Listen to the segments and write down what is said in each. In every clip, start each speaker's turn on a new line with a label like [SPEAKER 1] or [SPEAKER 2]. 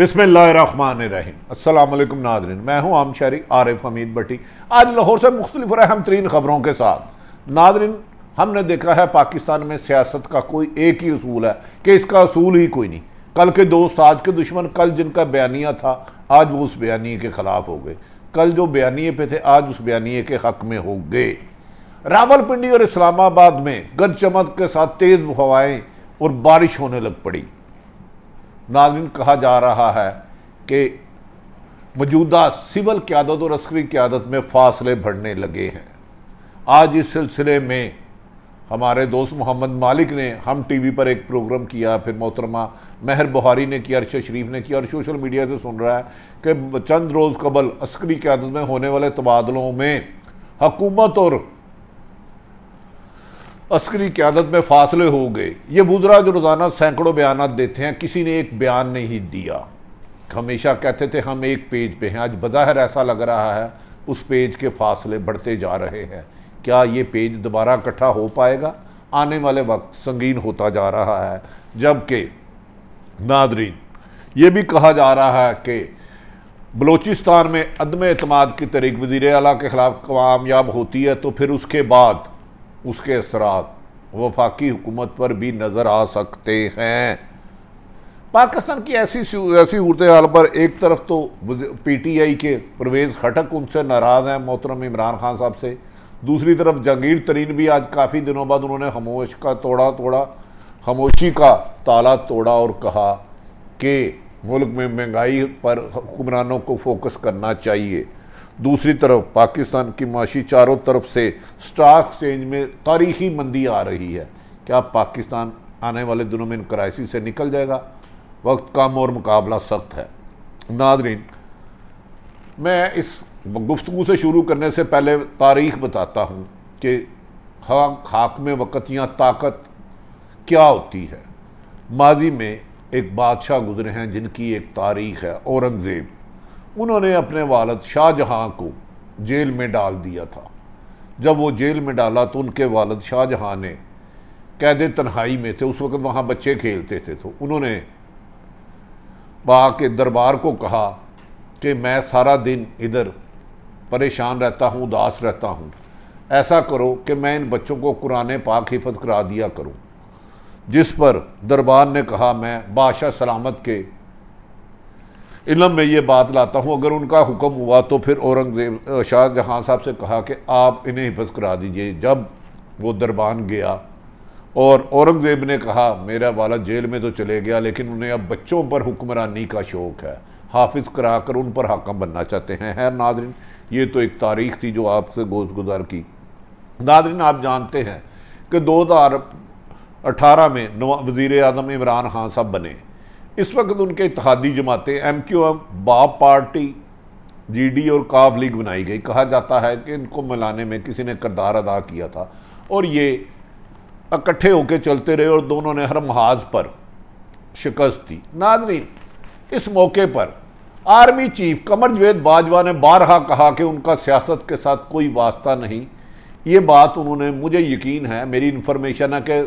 [SPEAKER 1] बिसमीम अल्लाम नादरीन मैं हूं आम शहरी आरिफ हमीद भट्टी आज लाहौर से मुख्तलिफ अहम तरीन ख़बरों के साथ नादरीन हमने देखा है पाकिस्तान में सियासत का कोई एक ही असूल है कि इसका असूल ही कोई नहीं कल के दोस्त आज के दुश्मन कल जिनका बयानिया था आज वो उस बयानिए के ख़िलाफ़ हो गए कल जो बयानिए पे थे आज उस बयानिए के हक में हो गए रावलपिंडी और इस्लामाबाद में गरज चमक के साथ तेज़ हवाएं और बारिश होने लग पड़ी नाजरन कहा जा रहा है कि मौजूदा सिविल क्यादत और अस्करी क्यादत में फासले बढ़ने लगे हैं आज इस सिलसिले में हमारे दोस्त मोहम्मद मालिक ने हम टीवी पर एक प्रोग्राम किया फिर मोहतरमा महर बुहारी ने किया अरशद शरीफ ने किया और सोशल मीडिया से सुन रहा है कि चंद रोज़ कबल अस्करी क्यादत में होने वाले तबादलों में हकूमत और अस्करी क्यादत में फासले हो गए ये वजरा जो रोज़ाना सैकड़ों बयान देते हैं किसी ने एक बयान नहीं दिया हमेशा कहते थे हम एक पेज पे हैं आज बज़ाहिर ऐसा लग रहा है उस पेज के फासले बढ़ते जा रहे हैं क्या ये पेज दोबारा इकट्ठा हो पाएगा आने वाले वक्त संगीन होता जा रहा है जबकि नादरीन ये भी कहा जा रहा है कि बलूचिस्तान में अदम अतमाद की तरीक वज़ी अला के ख़िलाफ़ कामयाब होती है तो फिर उसके बाद उसके असरा वफाकी हुकूमत पर भी नज़र आ सकते हैं पाकिस्तान की ऐसी ऐसी सूरत हाल पर एक तरफ तो पी टी आई के परवेज़ खटक उनसे नाराज़ हैं मोहतरम इमरान खान साहब से दूसरी तरफ जहांगीर तरीन भी आज काफ़ी दिनों बाद उन्होंने खामोश का तोड़ा तोड़ा खामोशी का ताला तोड़ा और कहा कि मुल्क में महंगाई पर हुक्मरानों को फोकस करना चाहिए दूसरी तरफ पाकिस्तान की माशी चारों तरफ से स्टॉक चेंज में तारीखी मंदी आ रही है क्या पाकिस्तान आने वाले दिनों में इन क्राइसिस से निकल जाएगा वक्त कम और मुकाबला सख्त है नादरीन मैं इस गुफ्तु से शुरू करने से पहले तारीख बताता हूँ कि हाँ खाक में वक़्त या ताकत क्या होती है माजी में एक बादशाह गुजरे हैं जिनकी एक तारीख है औरंगज़ेब उन्होंने अपने वालद शाहजहाँ को जेल में डाल दिया था जब वो जेल में डाला तो उनके वालद शाहजहाँ ने कैद तन्हाई में थे उस वक्त वहाँ बच्चे खेलते थे तो उन्होंने वहाँ के दरबार को कहा कि मैं सारा दिन इधर परेशान रहता हूँ उदास रहता हूँ ऐसा करो कि मैं इन बच्चों को कुरान पाक हिफत करा दिया करूँ जिस पर दरबार ने कहा मैं बादशाह सलामत के इलम में ये बात लाता हूँ अगर उनका हुक्म हुआ तो फिर औरंगजेब शाहजहाँ साहब से कहा कि आप इन्हें हिफज करा दीजिए जब वो दरबान गया और औरंगजेब ने कहा मेरा वाला जेल में तो चले गया लेकिन उन्हें अब बच्चों पर हुक्मरानी का शौक़ है हाफिज करा कर उन पर हाकम बनना चाहते हैं है नादरीन ये तो एक तारीख थी जो आपसे गोश गुजार की नादरीन आप जानते हैं कि दो हज़ार अठारह में वज़ी अजम इमरान खान साहब बने इस वक्त उनके इतिहादी जमातें M Q M BAP party G D और काफ लीग बनाई गई कहा जाता है कि इनको मिलाने में किसी ने किरदार अदा किया था और ये इकट्ठे होके चलते रहे और दोनों ने हर महाज पर शिकस्त दी नादरीन इस मौके पर आर्मी चीफ कमर जवेद बाजवा ने बारहा कहा कि उनका सियासत के साथ कोई वास्ता नहीं ये बात उन्होंने मुझे यकीन है मेरी इन्फॉर्मेशन है कि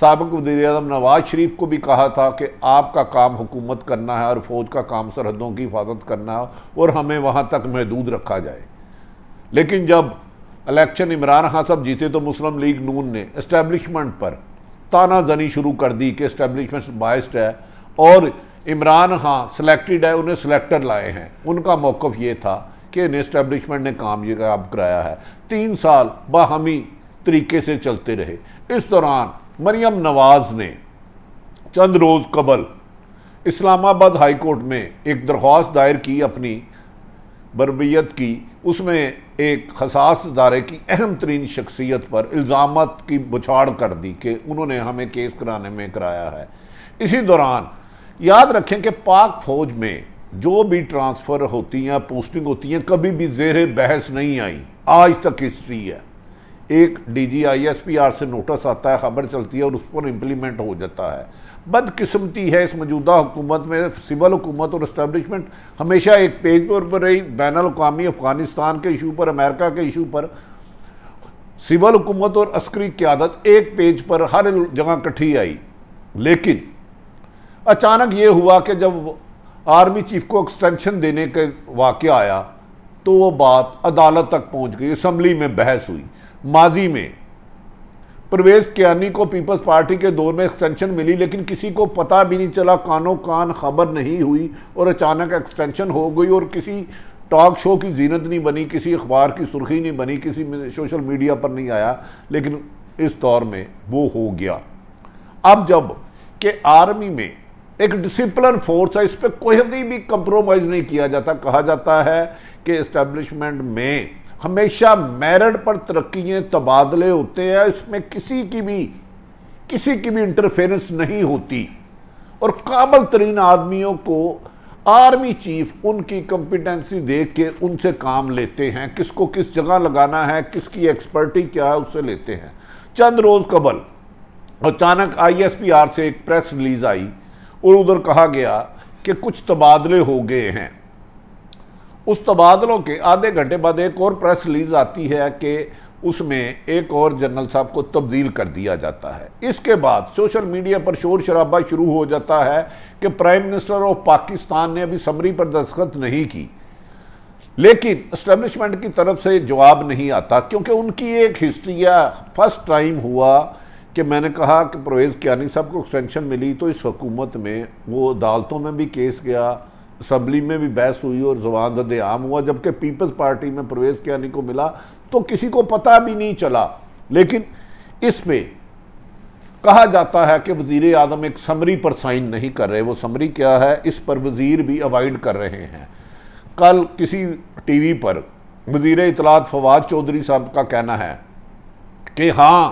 [SPEAKER 1] सबक वजीर अजम नवाज शरीफ को भी कहा था कि आपका काम हुकूमत करना है और फ़ौज का काम सरहदों की हिफाजत करना है और हमें वहाँ तक महदूद रखा जाए लेकिन जब इलेक्शन इमरान खान साहब जीते तो मुस्लिम लीग नून ने इस्टेबलिशमेंट पर ताना जनी शुरू कर दी कि इस्टेबलिशमेंट बाइस्ड है और इमरान खां सेलेक्टेड है उन्हें सेलेक्टर लाए हैं उनका मौक़ ये था कि इन इस्टेबलिशमेंट ने काम ये कराया है तीन साल बाहमी तरीके से चलते रहे इस दौरान मरियम नवाज़ ने चंद रोज़ कबल इस्लामाबाद हाई कोर्ट में एक दरख्वास्त दायर की अपनी बरबियत की उसमें एक खसास दायरे की अहम तरीन शख्सियत पर इल्ज़ाम की बछाड़ कर दी कि उन्होंने हमें केस कराने में कराया है इसी दौरान याद रखें कि पाक फ़ौज में जो भी ट्रांसफ़र होती हैं पोस्टिंग होती हैं कभी भी जेर बहस नहीं आई आज तक हिस्ट्री है एक D G I S P R से नोटिस आता है ख़बर चलती है और उस पर इम्प्लीमेंट हो जाता है बदकिस्मती है इस मौजूदा हुकूमत में सिविल हुकूमत और इस्टबलिशमेंट हमेशा एक पेज पर रही बैन अवी अफ़गानिस्तान के इशू पर अमेरिका के इशू पर सिविल हुकूमत और अस्करी क्यादत एक पेज पर हर जगह इकट्ठी आई लेकिन अचानक ये हुआ कि जब आर्मी चीफ को एक्सटेंशन देने के वाक़ आया तो वो बात अदालत तक पहुंच गई असम्बली में बहस हुई माजी में प्रवेश कियानी को पीपल्स पार्टी के दौर में एक्सटेंशन मिली लेकिन किसी को पता भी नहीं चला कानों कान खबर नहीं हुई और अचानक एक्सटेंशन हो गई और किसी टॉक शो की जीनत नहीं बनी किसी अखबार की सुर्खी नहीं बनी किसी सोशल मीडिया पर नहीं आया लेकिन इस दौर में वो हो गया अब जब कि आर्मी में एक डिसिप्लिन फोर्स है इस पर कोई भी कंप्रोमाइज़ नहीं किया जाता कहा जाता है कि इस्टेब्लिशमेंट में हमेशा मेरिट पर तरक्की तबादले होते हैं इसमें किसी की भी किसी की भी इंटरफेरेंस नहीं होती और काबल तरीन आदमियों को आर्मी चीफ उनकी कम्पिटेंसी देख के उनसे काम लेते हैं किसको किस जगह लगाना है किसकी एक्सपर्टी क्या है उससे लेते हैं चंद रोज़ कबल अचानक आईएसपीआर से एक प्रेस रिलीज़ आई और उधर कहा गया कि कुछ तबादले हो गए हैं उस तबादलों के आधे घंटे बाद एक और प्रेस रिलीज आती है कि उसमें एक और जनरल साहब को तब्दील कर दिया जाता है इसके बाद सोशल मीडिया पर शोर शराबा शुरू हो जाता है कि प्राइम मिनिस्टर ऑफ पाकिस्तान ने अभी समरी पर दस्तखत नहीं की लेकिन इस्टेब्लिशमेंट की तरफ से जवाब नहीं आता क्योंकि उनकी एक हिस्ट्री या फर्स्ट टाइम हुआ कि मैंने कहा कि परवेज़ क्यानी साहब को एक्सटेंशन मिली तो इस हुकूमत में वो अदालतों में भी केस गया असम्बली में भी बहस हुई और जवान दद आम हुआ जबकि पीपल्स पार्टी में प्रवेश कियानी को मिला तो किसी को पता भी नहीं चला लेकिन इस पर कहा जाता है कि वजीर आजम एक समरी पर साइन नहीं कर रहे वो समरी क्या है इस पर वज़ीर भी अवॉइड कर रहे हैं कल किसी टी वी पर वजीर इतलात फवाद चौधरी साहब का कहना है कि हाँ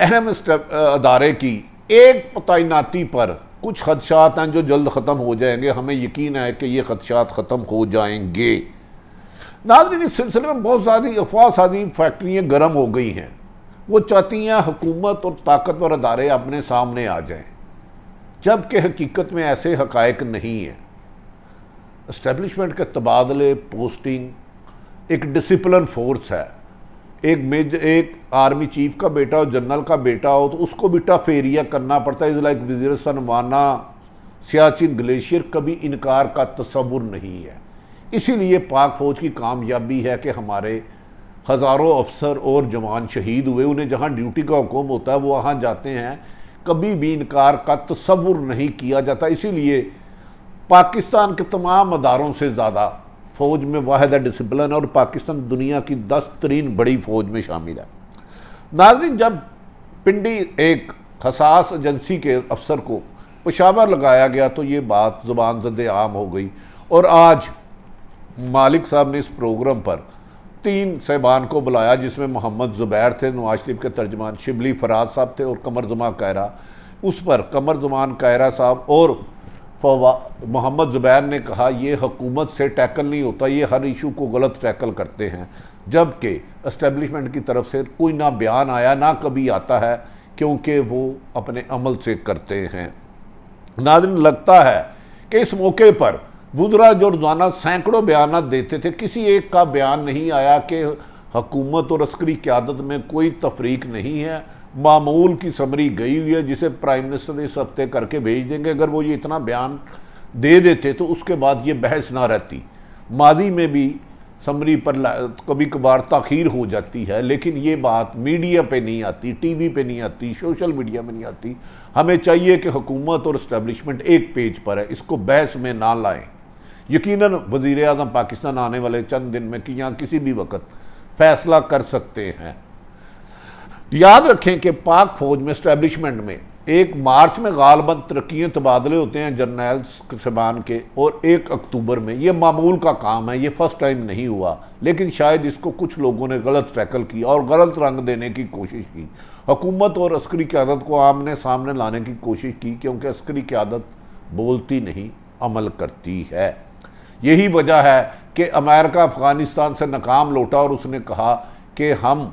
[SPEAKER 1] अहम अदारे की एक तैनाती पर कुछ खदशात हैं जो जल्द ख़त्म हो जाएंगे हमें यकीन है कि ये खदशात ख़त्म हो जाएंगे नाजरीन इस सिलसिले में बहुत सारी अफवाह साजी फैक्ट्रियाँ गर्म हो गई हैं वो चाहती हैं हुकूमत और ताकतवर अदारे अपने सामने आ जाएँ जबकि हकीकत में ऐसे हकायक नहीं हैं इस्टेबलिशमेंट के तबादले पोस्टिंग एक डिसिप्लिन फोर्स है एक मेज एक आर्मी चीफ का बेटा हो जनरल का बेटा हो तो उसको भी टफ एरिया करना पड़ता है इज़ लाइक वजीरस्तान वाना सियाचिन ग्लेशियर कभी इनकार का तस्वुर नहीं है इसीलिए पाक फ़ौज की कामयाबी है कि हमारे हज़ारों अफसर और जवान शहीद हुए उन्हें जहाँ ड्यूटी का हुक्म होता है वो वहाँ जाते हैं कभी भी इनकार का तस्वुर नहीं किया जाता इसीलिए पाकिस्तान के तमाम अदारों से ज़्यादा फ़ौज में वाहदा डिसिप्लिन और पाकिस्तान दुनिया की दस तरीन बड़ी फ़ौज में शामिल है नाजरीन जब पिंडी एक हसास एजेंसी के अफसर को पशावर लगाया गया तो ये बात ज़ुबान जद आम हो गई और आज मालिक साहब ने इस प्रोग्राम पर तीन साहबान को बुलाया जिसमें मोहम्मद ज़ुबैर थे नवाज शरीफ के तर्जमान शिबली फराज साहब थे और कमर जुमा कायरा उस पर कमर जुमान कायरा साहब और मोहम्मद ज़ुबैर ने कहा ये हकूमत से टैकल नहीं होता ये हर इशू को गलत टैकल करते हैं जबकि इस्टेबलिशमेंट की तरफ से कोई ना बयान आया ना कभी आता है क्योंकि वो अपने अमल से करते हैं नादिन लगता है कि इस मौके पर वजरा जो रोज़ाना सैकड़ों बयान देते थे किसी एक का बयान नहीं आया कि हकूमत और अस्करी क्यादत में कोई तफरीक नहीं है मामूल की समरी गई हुई है जिसे प्राइम मिनिस्टर इस हफ्ते करके भेज देंगे अगर वो ये इतना बयान दे देते तो उसके बाद ये बहस ना रहती माजी में भी समरी पर कभी कभार तखीर हो जाती है लेकिन ये बात मीडिया पे नहीं आती टीवी पे नहीं आती सोशल मीडिया में नहीं आती हमें चाहिए कि हुकूमत और इस्टेबलिशमेंट एक पेज पर है इसको बहस में ना लाएं यकीनन वज़ी अजम पाकिस्तान आने वाले चंद दिन में कि यहाँ किसी भी वक्त फैसला कर सकते हैं याद रखें कि पाक फौज में स्टैब्लिशमेंट में एक मार्च में गालबंद तरक्की तबादले होते हैं जर्नैल सबान के और एक अक्टूबर में ये मामूल का काम है ये फर्स्ट टाइम नहीं हुआ लेकिन शायद इसको कुछ लोगों ने गलत टैकल किया और गलत रंग देने की कोशिश की हुकूमत और अस्करी क्यादत को आमने सामने लाने की कोशिश की क्योंकि अस्करी क्यादत बोलती नहीं अमल करती है यही वजह है कि अमेरिका अफ़गानिस्तान से नाकाम लौटा और उसने कहा कि हम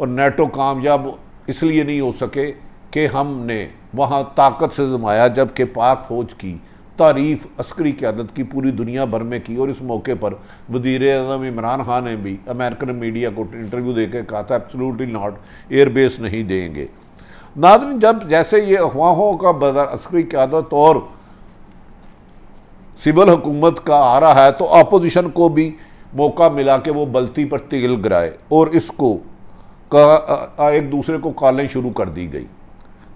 [SPEAKER 1] और नेटो कामयाब इसलिए नहीं हो सके कि हमने वहाँ ताकत से जमाया जबकि पाक फौज की तारीफ अस्करी क्यादत की पूरी दुनिया भर में की और इस मौके पर वजीर अजम इमरान खान ने भी अमेरिकन मीडिया को इंटरव्यू दे के कहा था एब्सोल्युटली नॉट एयरबेस नहीं देंगे नादिन जब जैसे ये अफवाहों का बदर अस्करी क्यादत और सिविल हुकूमत का आ रहा है तो अपोजिशन को भी मौका मिला के वो बल्ती पर तेल गिराए और इसको कहा एक दूसरे को कालें शुरू कर दी गई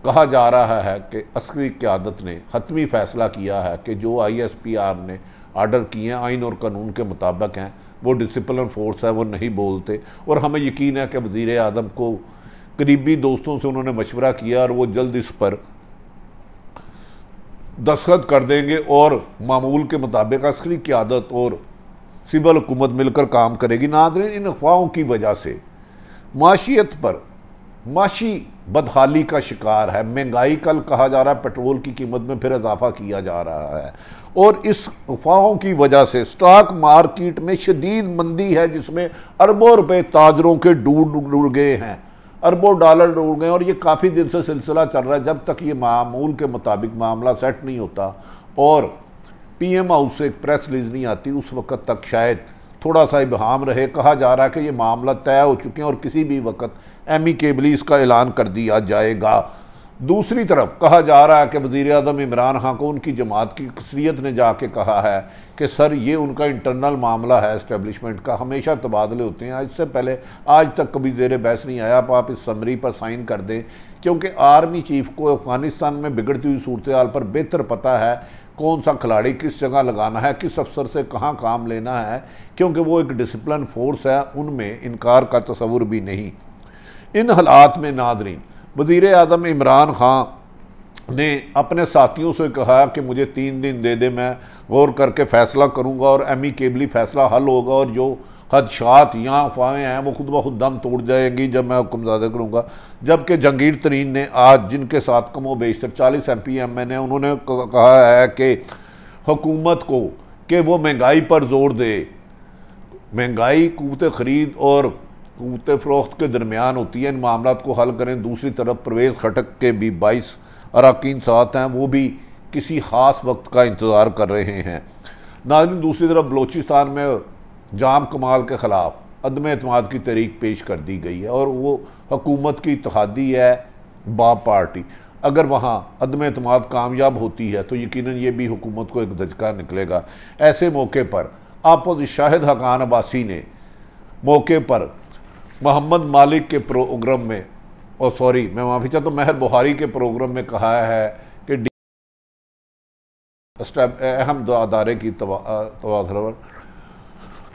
[SPEAKER 1] कहा जा रहा है कि अस्करी क्यादत ने हतमी फैसला किया है कि जो आई एस पी आर ने आर्डर किए हैं आइन और कानून के मुताबिक हैं वो डिसिप्लिन फोर्स है वो नहीं बोलते और हमें यकीन है कि वज़ी अदम को करीबी दोस्तों से उन्होंने मशवरा किया और वो जल्द इस पर दस्खत कर देंगे और मामूल के मुताबिक असली क्यादत और सिविल हुकूमत मिलकर काम करेगी नादरीन इन अफवाहों की वजह से माशियत पर माशी बदहाली का शिकार है महंगाई कल कहा जा रहा है पेट्रोल की कीमत में फिर इजाफा किया जा रहा है और इस अफवाहों की वजह से स्टॉक मार्केट में शदीद मंदी है जिसमें अरबों रुपये ताजरों के डूब डूब गए हैं अरबों डॉलर उड़ गए और ये काफ़ी दिन से सिलसिला चल रहा है जब तक ये मामूल के मुताबिक मामला सेट नहीं होता और पीएम हाउस से एक प्रेस रिलीज नहीं आती उस वक्त तक शायद थोड़ा सा इबहम रहे कहा जा रहा है कि ये मामला तय हो चुके हैं और किसी भी वक्त ई केबली इसका ऐलान कर दिया जाएगा दूसरी तरफ कहा जा रहा है कि वज़ी अजम इमरान खां को उनकी जमात की कसरीत ने जाके कहा है कि सर ये उनका इंटरनल मामला है इस्टेबलिशमेंट का हमेशा तबादले होते हैं आज से पहले आज तक कभी जेर बहस नहीं आया आप इस समरी पर साइन कर दें क्योंकि आर्मी चीफ को अफगानिस्तान में बिगड़ती हुई सूरत हाल पर बेहतर पता है कौन सा खिलाड़ी किस जगह लगाना है किस अफसर से कहाँ काम लेना है क्योंकि वो एक डिसिप्लिन फोर्स है उनमें इनकार का तस्वुर भी नहीं इन हालात में नादरीन वजीर अजम इमरान ख़ान ने अपने साथियों से कहा कि मुझे तीन दिन दे दे मैं गौर करके फ़ैसला करूँगा और एमी केबली फ़ैसला हल होगा और जो खदशात यहाँ अफवाहें हैं वो खुद ब खुद दम तोड़ जाएंगी जब मैं हुक्मजादा करूँगा जबकि जंगीर तरीन ने आज जिनके साथ कमो बेशतर चालीस एम पी एम एन उन्होंने कहा है कि हुकूमत को कि वो महंगाई पर जोर दे महंगाई कुत ख़रीद और कूत फरोख्त के दरमियान होती है इन मामला को हल करें दूसरी तरफ परवेज़ खटक के भी बाईस अरकान साथ हैं वो भी किसी ख़ास वक्त का इंतज़ार कर रहे हैं नाजन दूसरी तरफ बलोचिस्तान में जाम कमाल के ख़िलाफ़ अदम अतमाद की तहरीक पेश कर दी गई है और वो हकूमत की इतहादी है बा पार्टी अगर वहाँ अदम अतमाद कामयाब होती है तो यकीन ये भी हुकूमत को एक धचका निकलेगा ऐसे मौके पर आप शाहिद हकान अबासी ने मौके पर मोहम्मद मालिक के प्रोग्राम में और सॉरी मैं माफ़ी चाहता हूँ महर बुहारी के प्रोग्राम में कहा है कि अहम अदारे की तवाजरवर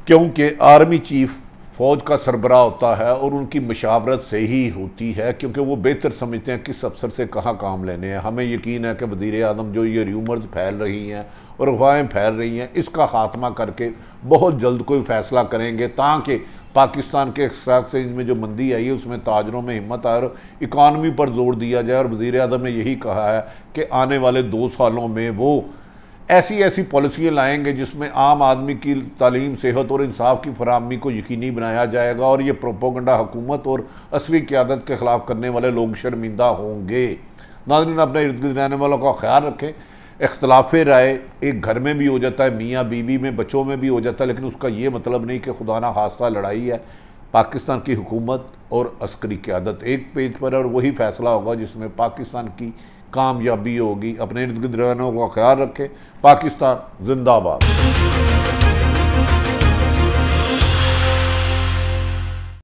[SPEAKER 1] क्योंकि आर्मी चीफ फ़ौज का सरबरा होता है और उनकी मशावरत से ही होती है क्योंकि वो बेहतर समझते हैं किस अफसर से कहाँ काम लेने हैं हमें यकीन है कि वजीर अजम जो ये र्यूमर्स फैल रही हैं और अफवाहें फैल रही हैं इसका खात्मा करके बहुत जल्द कोई फ़ैसला करेंगे ताकि पाकिस्तान के एक्सट्रा एक्सचेंज में जो मंदी आई है उसमें ताजरों में हिम्मत और इकानमी पर जोर दिया जाए और वजीर अजम ने यही कहा है कि आने वाले दो सालों में वो ऐसी ऐसी पॉलिसियाँ लाएंगे जिसमें आम आदमी की तालीम सेहत और इंसाफ की फरहमी को यकीनी बनाया जाएगा और ये प्रोपोगंडा हुकूमत और असली क्यादत के ख़िलाफ़ करने वाले लोग शर्मिंदा होंगे नाजरीन अपने इर्द गिर्द रहने वालों का ख्याल रखें इख्तलाफ राय एक घर में भी हो जाता है मियाँ बीवी में बच्चों में भी हो जाता है लेकिन उसका ये मतलब नहीं कि खुदा ना खास्ता लड़ाई है पाकिस्तान की हुकूमत और अस्करी क्यादत एक पेज पर और वही फैसला होगा जिसमें पाकिस्तान की कामयाबी होगी अपने इर्द गिर्द रहनों का ख्याल रखें पाकिस्तान जिंदाबाद